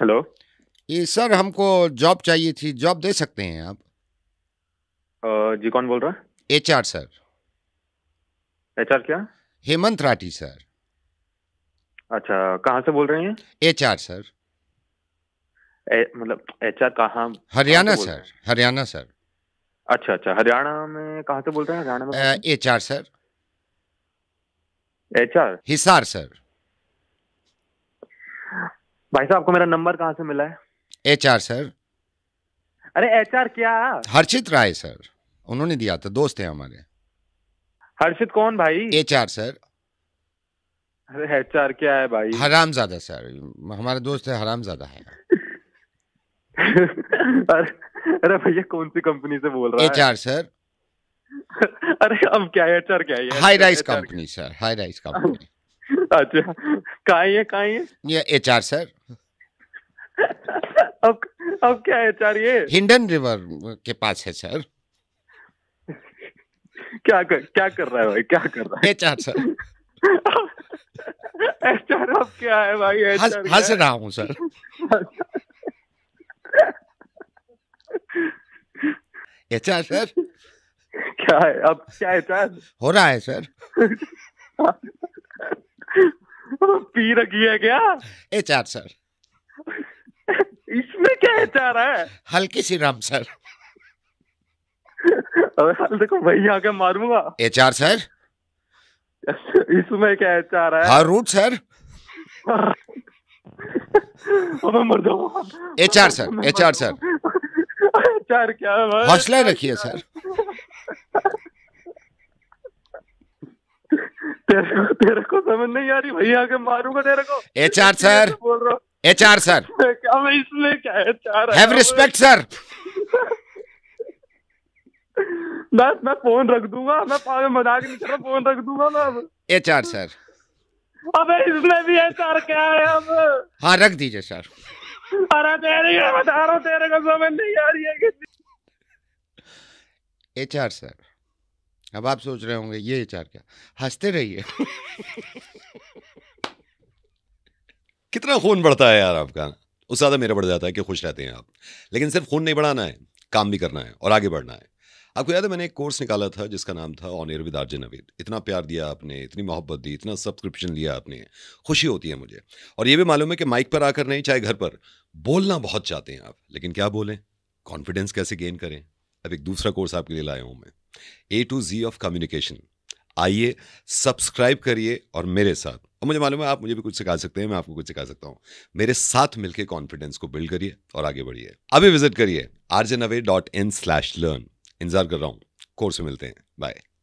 hello ये sir हमको job चाहिए थी जॉब दे सकते हैं आप जी कौन बोल रहा है एच सर एच आर क्या हेमंत राठी सर अच्छा कहाँ से बोल रहे हैं एच सर ए, मतलब एच आर कहाँ हरियाणा सर हरियाणा सर अच्छा अच्छा हरियाणा में कहाँ से बोल रहे हैं हरियाणा में H R sir H R Hisar sir भाई साहब आपको मेरा नंबर कहाँ से मिला है एच आर सर अरे एच आर क्या हर्षित राय सर उन्होंने दिया था दोस्त है हमारे हर्षित कौन भाई एच आर सर अरे एचआर क्या है भाई हरामजादा सर हमारा दोस्त है हरामजादा है अरे भैया कौन सी कंपनी से बोल रहा है सर अरे अब क्या है एच क्या है high rice company sir high rice company अच्छा कहा है कहा है ये एच आर सर अब अब क्या है सर ये हिंडन रिवर के पास है सर क्या कर क्या कर रहा है भाई क्या कर रहा है एचआर सर एचआर अब क्या है भाई एचआर हंस रहा हूँ सर एचआर सर क्या है अब क्या है हो रहा है सर पी रखी है क्या एचआर सर चाह रहा है हल्की सी राम सर देखो भाई आके मारूंगा एच आर सर इसमें क्या एच आर है हाँ रूट सर मर जाऊंगा H R sir H R sir H R क्या है हौसला रखिए सर तेरे को तेरे को समझ नहीं आ रही भैया के मारूंगा तेरे को एच आर तो सर बोल रहा एच आर सर इसमें क्या हैव रिस्पेक्ट सर मैं मैं फोन रख दूंगा मैं पागल मजाक नहीं कर रहा फोन रख दूंगा मैं एच आर सर अबे इसमें भी एच आर क्या है अब हाँ रख दीजिए सर अरे तेरे को बता रहा तेरे को समझ नहीं आ रही है कि एच आर सर अब आप सोच रहे होंगे ये एच आर क्या हंसते रहिए कितना खून बढ़ता है यार आपका उससे ज़्यादा मेरा बढ़ जाता है कि खुश रहते हैं आप लेकिन सिर्फ खून नहीं बढ़ाना है काम भी करना है और आगे बढ़ना है आपको याद है मैंने एक कोर्स निकाला था जिसका नाम था ऑन एयर विद आर्जन इतना प्यार दिया आपने इतनी मोहब्बत दी इतना सब्सक्रिप्शन लिया आपने खुशी होती है मुझे और ये भी मालूम है कि माइक पर आकर नहीं चाहे घर पर बोलना बहुत चाहते हैं आप लेकिन क्या बोलें कॉन्फिडेंस कैसे गेन करें अब एक दूसरा कोर्स आपके लिए लाया हूँ मैं A to Z of communication आइए सब्सक्राइब करिए और मेरे साथ और मुझे मालूम है आप मुझे भी कुछ सिखा सकते हैं मैं आपको कुछ सिखा सकता हूँ मेरे साथ मिलकर कॉन्फिडेंस को बिल्ड करिए और आगे बढ़िए अभी विजिट करिए R dot in slash learn इंतजार कर रहा हूँ कोर्स मिलते हैं बाय